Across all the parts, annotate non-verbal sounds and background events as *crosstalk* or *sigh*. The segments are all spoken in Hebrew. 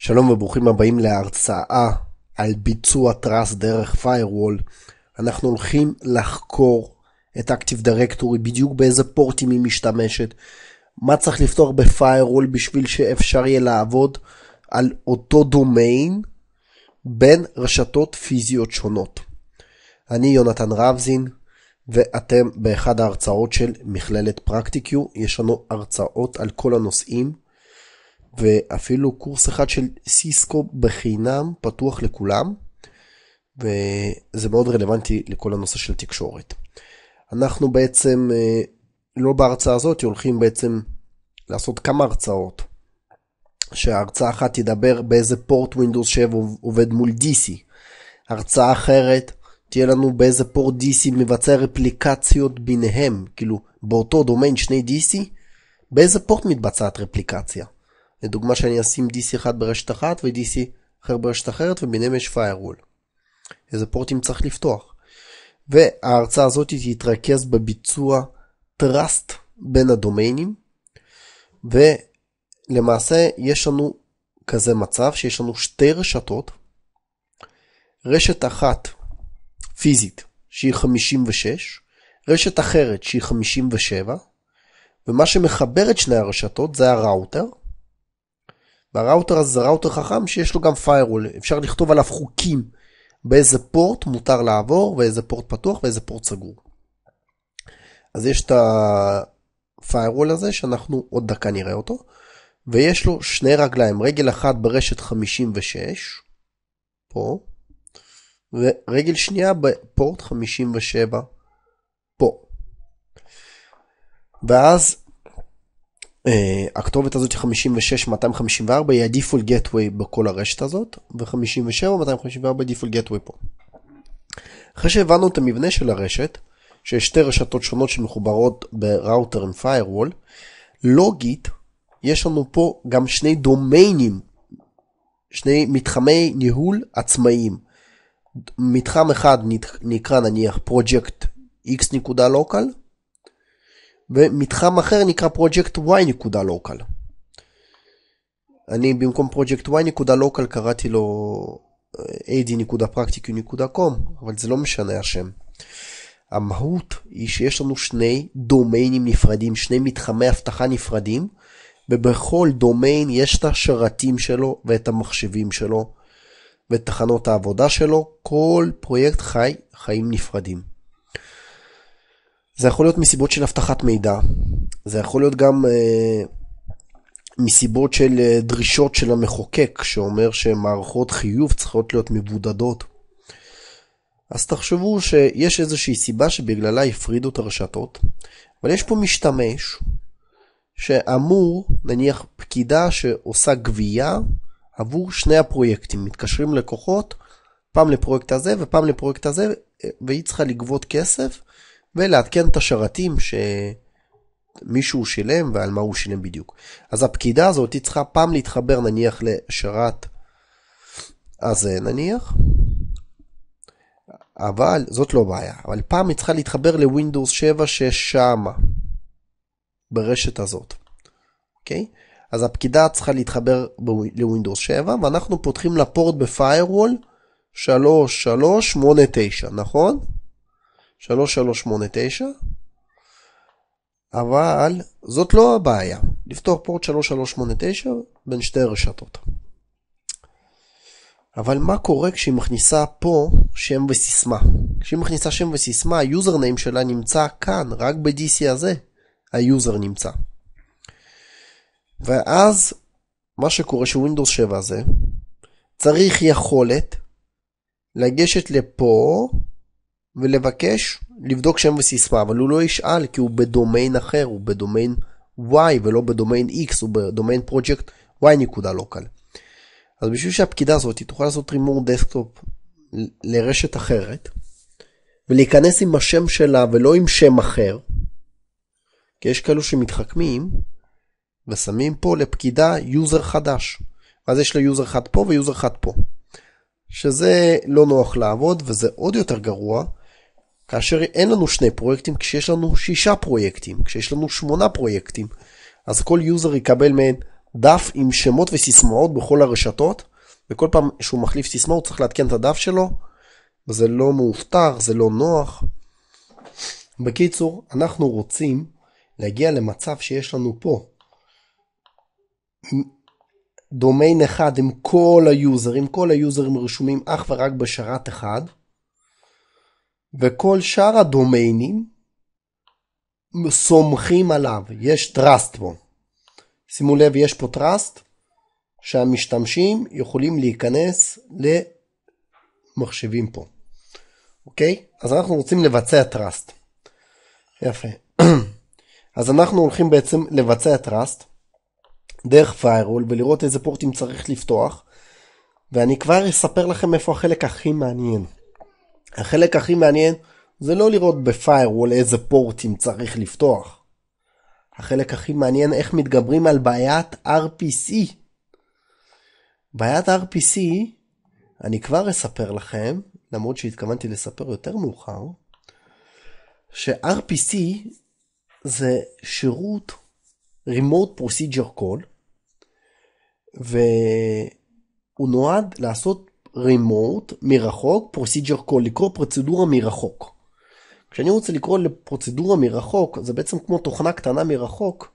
שלום וברוכים הבאים להרצאה על ביצוע טראסט דרך firewall. אנחנו הולכים לחקור את אקטיב דירקטורי, בדיוק באיזה פורטים היא משתמשת, מה צריך לפתור ב בשביל שאפשר יהיה לעבוד על אותו דומיין בין רשתות פיזיות שונות. אני יונתן רבזין, ואתם באחד ההרצאות של מכללת פרקטיקיו, יש לנו הרצאות על כל הנושאים. ואפילו קורס אחד של סיסקו בחינם פתוח לכולם וזה מאוד רלוונטי לכל הנושא של תקשורת. אנחנו בעצם אה, לא בהרצאה הזאת הולכים בעצם לעשות כמה הרצאות. שההרצאה אחת תדבר באיזה פורט Windows 7 עובד מול DC. הרצאה אחרת תהיה לנו באיזה פורט DC מבצע רפליקציות ביניהם, כאילו באותו דומיין שני DC, באיזה פורט מתבצעת רפליקציה. לדוגמה שאני אשים DC אחד ברשת אחת ו-DC אחר ברשת אחרת וביניהם יש firewall. איזה פורטים צריך לפתוח. וההרצאה הזאת תתרכז בביצוע trust בין הדומיינים ולמעשה יש לנו כזה מצב שיש לנו שתי רשתות רשת אחת פיזית שהיא 56 רשת אחרת שהיא 57 ומה שמחבר את שני הרשתות זה הראוטר והראוטר הזה זה ראוטר חכם שיש לו גם firewall, אפשר לכתוב עליו חוקים באיזה פורט מותר לעבור ואיזה פורט פתוח ואיזה פורט סגור. אז יש את ה-firewall הזה שאנחנו עוד דקה נראה אותו, ויש לו שני רגליים, רגל אחת ברשת 56, פה, ורגל שנייה בפורט 57, פה. ואז אה, הכתובת הזאת 56-254 היא הדיפול גטווי בכל הרשת הזאת, ו-57-254 Default גטווי פה. אחרי שהבנו את המבנה של הרשת, שיש שתי רשתות שונות שמחוברות בראוטר עם firewall, לוגית יש לנו פה גם שני דומיינים, שני מתחמי ניהול עצמאיים. מתחם אחד נקרא נניח project x.local ומתחם אחר נקרא project y.local. אני במקום project y.local קראתי לו אה, ad.practicu.com, אבל זה לא משנה השם. המהות היא שיש לנו שני דומיינים נפרדים, שני מתחמי אבטחה נפרדים, ובכל דומיין יש את השרתים שלו ואת המחשבים שלו ואת תחנות העבודה שלו, כל פרויקט חי חיים נפרדים. זה יכול להיות מסיבות של אבטחת מידע, זה יכול להיות גם אה, מסיבות של אה, דרישות של המחוקק, שאומר שמערכות חיוב צריכות להיות מבודדות. אז תחשבו שיש איזושהי סיבה שבגללה הפרידו את הרשתות, אבל יש פה משתמש שאמור, נניח פקידה שעושה גבייה עבור שני הפרויקטים, מתקשרים לקוחות, פעם לפרויקט הזה ופעם לפרויקט הזה, אה, והיא צריכה לגבות כסף, ולעדכן את השרתים שמישהו שילם ועל מה הוא שילם בדיוק. אז הפקידה הזאת היא צריכה פעם להתחבר נניח לשרת הזה אה, נניח, אבל זאת לא בעיה, אבל פעם היא צריכה להתחבר לווינדוס 7 ששמה, ברשת הזאת, אוקיי? Okay? אז הפקידה צריכה להתחבר לווינדוס 7 ואנחנו פותחים לפורט בפיירוול 3389, נכון? 3389, אבל זאת לא הבעיה, לפתור פורט 3389 בין שתי רשתות. אבל מה קורה כשהיא מכניסה פה שם וסיסמה? כשהיא מכניסה שם וסיסמה, היוזרניים שלה נמצא כאן, רק ב-DC הזה היוזר נמצא. ואז מה שקורה שווינדוס 7 הזה צריך יכולת לגשת לפה ולבקש לבדוק שם וסיסמה, אבל הוא לא ישאל כי הוא בדומיין אחר, הוא בדומיין y ולא בדומיין x, הוא בדומיין project y נקודה לוקל. אז בשביל שהפקידה הזאת תוכל לעשות רימור דסקטופ לרשת אחרת, ולהיכנס עם השם שלה ולא עם שם אחר, כי יש כאלו שמתחכמים ושמים פה לפקידה יוזר חדש. אז יש לה יוזר אחד פה ויוזר אחד פה. שזה לא נוח לעבוד וזה עוד יותר גרוע, כאשר אין לנו שני פרויקטים, כשיש לנו שישה פרויקטים, כשיש לנו שמונה פרויקטים, אז כל יוזר יקבל מעין דף עם שמות וסיסמאות בכל הרשתות, וכל פעם שהוא מחליף סיסמה הוא צריך לעדכן את הדף שלו, וזה לא מאובטח, זה לא נוח. בקיצור, אנחנו רוצים להגיע למצב שיש לנו פה דומיין אחד עם כל היוזרים, כל היוזרים רשומים אך ורק בשרת אחד, וכל שאר הדומיינים סומכים עליו, יש trust בו. שימו לב, יש פה trust שהמשתמשים יכולים להיכנס למחשבים פה. אוקיי? אז אנחנו רוצים לבצע trust. יפה. *clears throat* אז אנחנו הולכים בעצם לבצע trust דרך firewall ולראות איזה פורטים צריך לפתוח ואני כבר אספר לכם איפה החלק הכי מעניין. החלק הכי מעניין זה לא לראות בפיירוול איזה פורטים צריך לפתוח. החלק הכי מעניין איך מתגברים על בעיית RPC. בעיית RPC, אני כבר אספר לכם, למרות שהתכוונתי לספר יותר מאוחר, ש-RPC זה שירות Remote Procedure Call, והוא נועד לעשות remote, מרחוק, procedure call, לקרוא פרוצדורה מרחוק. כשאני רוצה לקרוא לפרוצדורה מרחוק, זה בעצם כמו תוכנה קטנה מרחוק,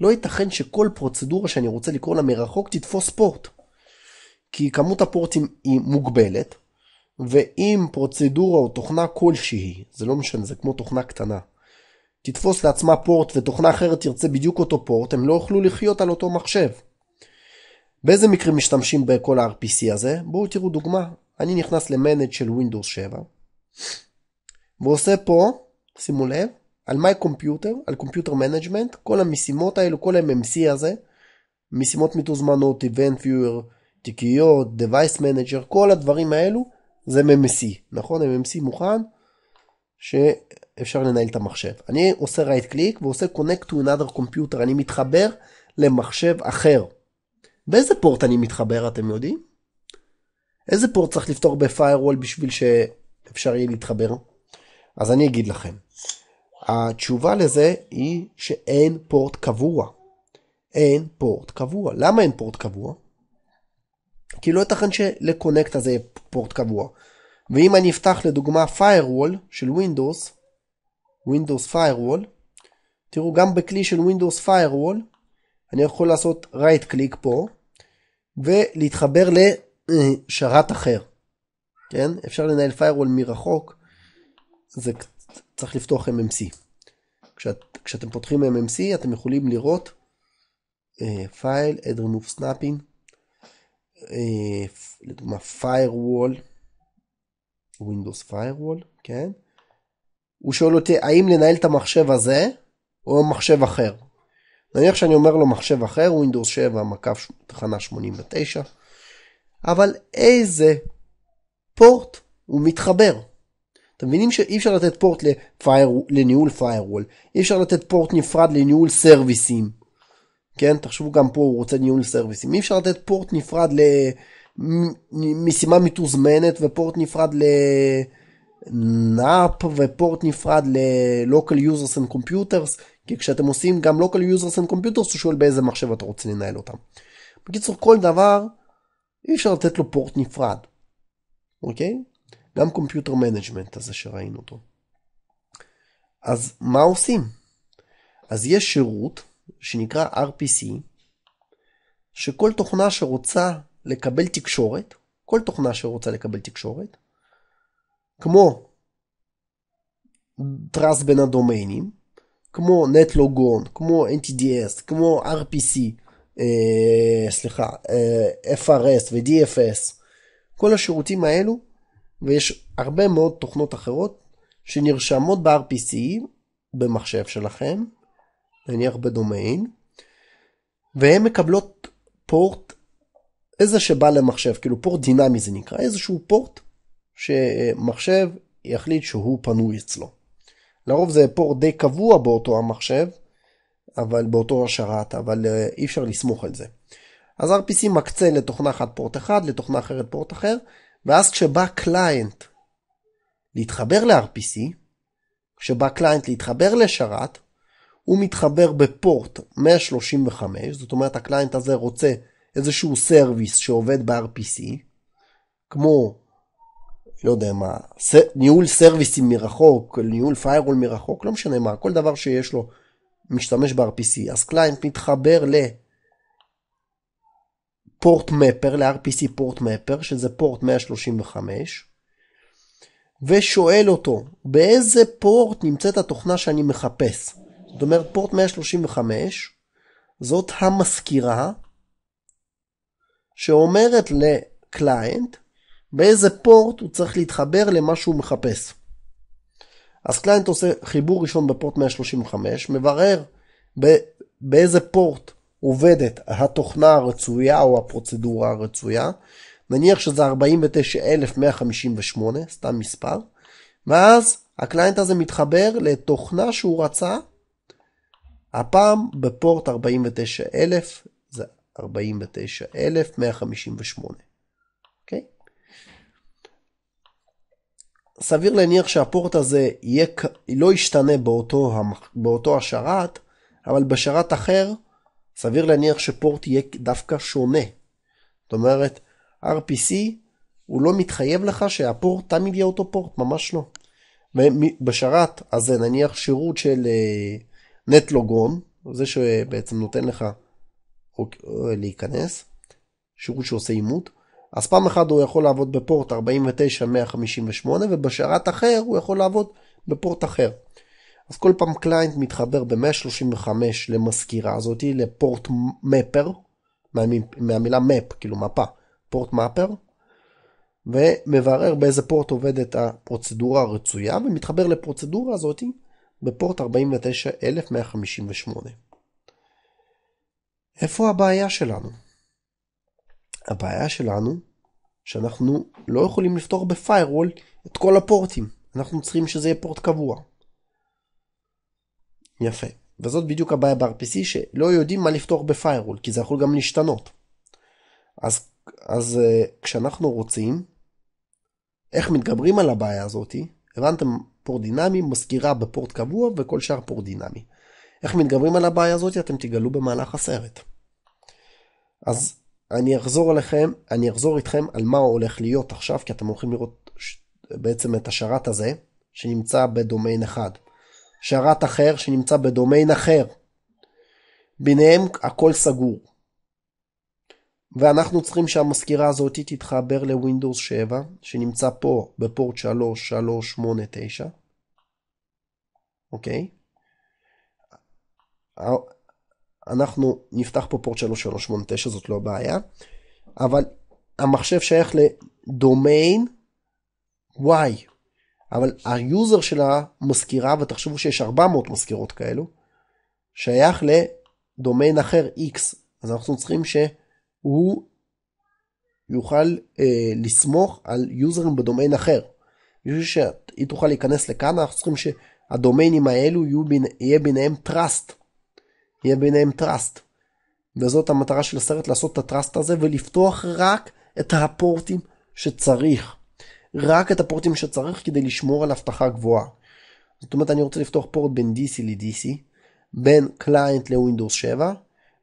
לא ייתכן שכל פרוצדורה שאני רוצה לקרוא לה מרחוק תתפוס פורט. כי כמות הפורטים היא מוגבלת, ואם פרוצדורה או תוכנה כלשהי, זה לא משנה, זה כמו תוכנה קטנה, תתפוס לעצמה פורט ותוכנה אחרת תרצה בדיוק אותו פורט, הם לא יוכלו לחיות על אותו מחשב. באיזה מקרים משתמשים בכל ה-RPC הזה? בואו תראו דוגמה. אני נכנס למנג' של Windows 7 ועושה פה, שימו לב, על My Computer, על Computer Management, כל המשימות האלו, כל ה-MMC הזה, משימות מתוזמנות, Event Viewer, תיקיות, Device Manager, כל הדברים האלו, זה MMC, נכון? MMC מוכן, שאפשר לנהל את המחשב. אני עושה right click ועושה connect to another computer, אני מתחבר למחשב אחר. באיזה פורט אני מתחבר אתם יודעים? איזה פורט צריך לפתור בפיירוול בשביל שאפשר יהיה להתחבר? אז אני אגיד לכם. התשובה לזה היא שאין פורט קבוע. אין פורט קבוע. למה אין פורט קבוע? כי לא ייתכן שלקונקט הזה יהיה פורט קבוע. ואם אני אפתח לדוגמה firewall של Windows, Windows firewall, תראו גם בכלי של Windows firewall, אני יכול לעשות right click פה, ולהתחבר לשרת אחר. כן? אפשר לנהל firewall מרחוק, זה צריך לפתוח MMC. כשאת, כשאתם פותחים MMC אתם יכולים לראות פייל, אה, uh, add remove snapping, uh, לדוגמה firewall, Windows firewall, כן? הוא שואל אותי האם לנהל את המחשב הזה או מחשב אחר. נניח שאני אומר לו מחשב אחר, Windows 7, מקף תחנה 89, אבל איזה פורט הוא מתחבר. אתם מבינים שאי אפשר לתת פורט לפייר, לניהול firewall, אי אפשר לתת פורט נפרד לניהול סרוויסים. כן, תחשבו גם פה הוא רוצה ניהול סרוויסים. אי אפשר לתת פורט נפרד למשימה מתוזמנת ופורט נפרד ל... נאפ ופורט נפרד ל-local users and computers. כי כשאתם עושים גם local users and computers, הוא שואל באיזה מחשב אתה רוצה לנהל אותם. בקיצור, כל דבר, אי אפשר לתת לו פורט נפרד, אוקיי? גם קומפיוטר מנג'מנט הזה שראינו אותו. אז מה עושים? אז יש שירות שנקרא RPC, שכל תוכנה שרוצה לקבל תקשורת, כל תוכנה שרוצה לקבל תקשורת, כמו טרס בין הדומיינים, כמו נטלוגון, כמו NTDS, כמו RPC, אה, סליחה, אה, FRS ו-DFS, כל השירותים האלו, ויש הרבה מאוד תוכנות אחרות שנרשמות ב-RPC במחשב שלכם, נניח בדומיין, והן מקבלות פורט איזה שבא למחשב, כאילו פורט דינמי זה נקרא, איזשהו פורט שמחשב יחליט שהוא פנוי אצלו. לרוב זה פור די קבוע באותו המחשב, אבל באותו השרת, אבל אה, אי אפשר לסמוך על זה. אז RPC מקצה לתוכנה אחת פורט אחד, לתוכנה אחרת פורט אחר, ואז כשבא קליינט להתחבר ל-RPC, כשבא קליינט להתחבר לשרת, הוא מתחבר בפורט 135, זאת אומרת הקליינט הזה רוצה איזשהו סרוויס שעובד ב-RPC, כמו לא יודע מה, ס... ניהול סרוויסים מרחוק, ניהול פיירול מרחוק, לא משנה מה, כל דבר שיש לו משתמש ב-RPC. אז קליינט מתחבר לפורט מפר, ל-RPC פורט מפר, שזה פורט 135, ושואל אותו, באיזה פורט נמצאת התוכנה שאני מחפש? זאת אומרת, פורט 135, זאת המזכירה שאומרת לקליינט, באיזה פורט הוא צריך להתחבר למה שהוא מחפש. אז קליינט עושה חיבור ראשון בפורט 135, מברר באיזה פורט עובדת התוכנה הרצויה או הפרוצדורה הרצויה, נניח שזה 49158, סתם מספר, ואז הקליינט הזה מתחבר לתוכנה שהוא רצה, הפעם בפורט 49000, זה 49158, אוקיי? Okay? סביר להניח שהפורט הזה יהיה, לא ישתנה באותו, באותו השרת, אבל בשרת אחר, סביר להניח שפורט יהיה דווקא שונה. זאת אומרת, RPC הוא לא מתחייב לך שהפורט תמיד יהיה אותו פורט, ממש לא. בשרת הזה נניח שירות של אה, נטלוגון, זה שבעצם נותן לך אה, להיכנס, שירות שעושה אימות, אז פעם אחת הוא יכול לעבוד בפורט 49-158 ובשרת אחר הוא יכול לעבוד בפורט אחר. אז כל פעם קליינט מתחבר ב-135 למזכירה הזאתי, לפורט מפר, מהמילה מפ, כאילו מפה, פורט מפר, ומברר באיזה פורט עובדת הפרוצדורה הרצויה, ומתחבר לפרוצדורה הזאתי בפורט 49-158. איפה הבעיה שלנו? הבעיה שלנו, שאנחנו לא יכולים לפתור בפיירוול את כל הפורטים. אנחנו צריכים שזה יהיה פורט קבוע. יפה. וזאת בדיוק הבעיה ב-RPC, שלא יודעים מה לפתור בפיירוול, כי זה יכול גם להשתנות. אז, אז אה, כשאנחנו רוצים, איך מתגברים על הבעיה הזאת? הבנתם? פורט דינמי, מזכירה בפורט קבוע וכל שאר פורט דינמי. איך מתגברים על הבעיה הזאת אתם תגלו במהלך הסרט. אז אני אחזור אליכם, אני אחזור איתכם על מה הולך להיות עכשיו, כי אתם הולכים לראות ש... בעצם את השרת הזה, שנמצא בדומיין אחד. שרת אחר שנמצא בדומיין אחר. ביניהם הכל סגור. ואנחנו צריכים שהמזכירה הזאת תתחבר לווינדוס 7, שנמצא פה בפורט 3389, אוקיי? אנחנו נפתח פה פורט 3389, זאת לא בעיה, אבל המחשב שייך לדומיין Y, אבל היוזר של המזכירה, ותחשבו שיש 400 מזכירות כאלו, שייך לדומיין אחר X, אז אנחנו צריכים שהוא יוכל אה, לסמוך על יוזרים בדומיין אחר. בשביל שהיא תוכל להיכנס לכאן, אנחנו צריכים שהדומיינים האלו יהיו בין, יהיה ביניהם trust. יהיה ביניהם טראסט. וזאת המטרה של הסרט, לעשות את הטראסט הזה ולפתוח רק את הפורטים שצריך. רק את הפורטים שצריך כדי לשמור על אבטחה גבוהה. זאת אומרת, אני רוצה לפתוח פורט בין DC ל-DC, בין קליינט לווינדוס 7,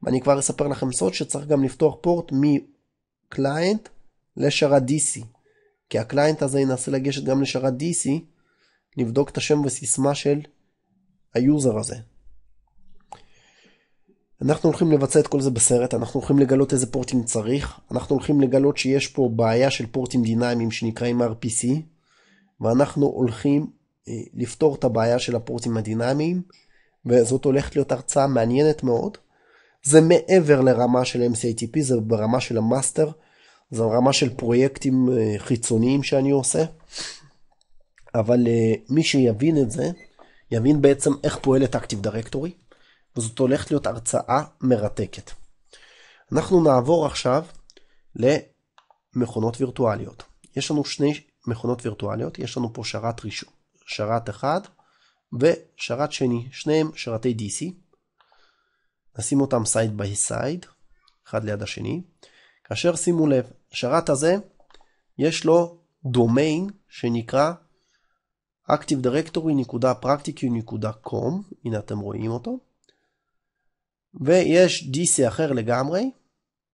ואני כבר אספר לכם סוד שצריך גם לפתוח פורט מקליינט לשרת DC. כי הקליינט הזה ינסה לגשת גם לשרת DC, לבדוק את השם וסיסמה של היוזר הזה. אנחנו הולכים לבצע את כל זה בסרט, אנחנו הולכים לגלות איזה פורטים צריך, אנחנו הולכים לגלות שיש פה בעיה של פורטים דינמיים שנקראים RPC, ואנחנו הולכים אה, לפתור את הבעיה של הפורטים הדינמיים, וזאת הולכת להיות הרצאה מעניינת מאוד. זה מעבר לרמה של MCATP, זה ברמה של המאסטר, זה רמה של פרויקטים אה, חיצוניים שאני עושה, אבל אה, מי שיבין את זה, יבין בעצם איך פועלת Active Directory. וזאת הולכת להיות הרצאה מרתקת. אנחנו נעבור עכשיו למכונות וירטואליות. יש לנו שני מכונות וירטואליות, יש לנו פה שרת ראשון, שרת אחד ושרת שני, שניהם שרתי DC. נשים אותם סייד ביי סייד, אחד ליד השני. כאשר שימו לב, שרת הזה יש לו דומיין שנקרא activedirectory.practicu.com, הנה אתם רואים אותו. ויש DC אחר לגמרי.